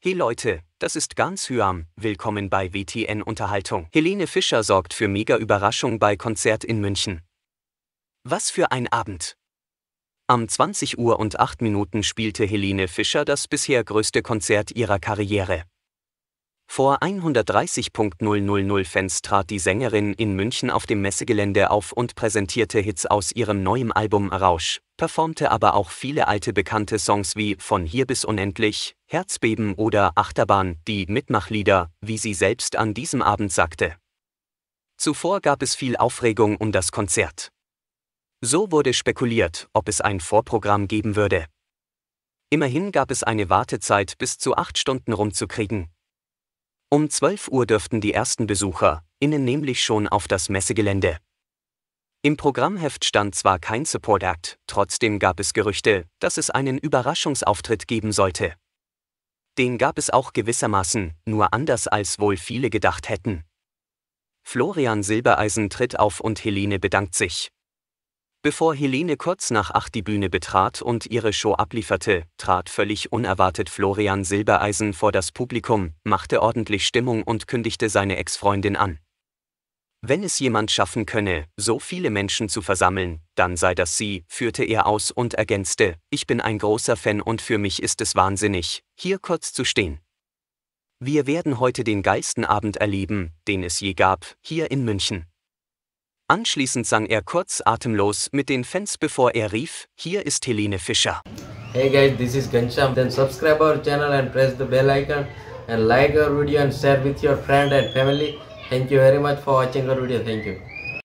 Hey Leute, das ist ganz Hyam, willkommen bei WTN Unterhaltung. Helene Fischer sorgt für mega Überraschung bei Konzert in München. Was für ein Abend! Am 20 Uhr und 8 Minuten spielte Helene Fischer das bisher größte Konzert ihrer Karriere. Vor 130.000 Fans trat die Sängerin in München auf dem Messegelände auf und präsentierte Hits aus ihrem neuen Album Rausch, performte aber auch viele alte bekannte Songs wie Von hier bis unendlich, Herzbeben oder Achterbahn, die Mitmachlieder, wie sie selbst an diesem Abend sagte. Zuvor gab es viel Aufregung um das Konzert. So wurde spekuliert, ob es ein Vorprogramm geben würde. Immerhin gab es eine Wartezeit bis zu acht Stunden rumzukriegen, um 12 Uhr dürften die ersten Besucher, innen nämlich schon auf das Messegelände. Im Programmheft stand zwar kein Support Act, trotzdem gab es Gerüchte, dass es einen Überraschungsauftritt geben sollte. Den gab es auch gewissermaßen, nur anders als wohl viele gedacht hätten. Florian Silbereisen tritt auf und Helene bedankt sich, Bevor Helene kurz nach acht die Bühne betrat und ihre Show ablieferte, trat völlig unerwartet Florian Silbereisen vor das Publikum, machte ordentlich Stimmung und kündigte seine Ex-Freundin an. Wenn es jemand schaffen könne, so viele Menschen zu versammeln, dann sei das sie, führte er aus und ergänzte, ich bin ein großer Fan und für mich ist es wahnsinnig, hier kurz zu stehen. Wir werden heute den geilsten Abend erleben, den es je gab, hier in München. Anschließend sang er kurz atemlos mit den Fans, bevor er rief, hier ist Helene Fischer. Hey guys, this is Gansham. Then subscribe our channel and press the bell icon and like our video and share with your friend and family. Thank you very much for watching our video. Thank you.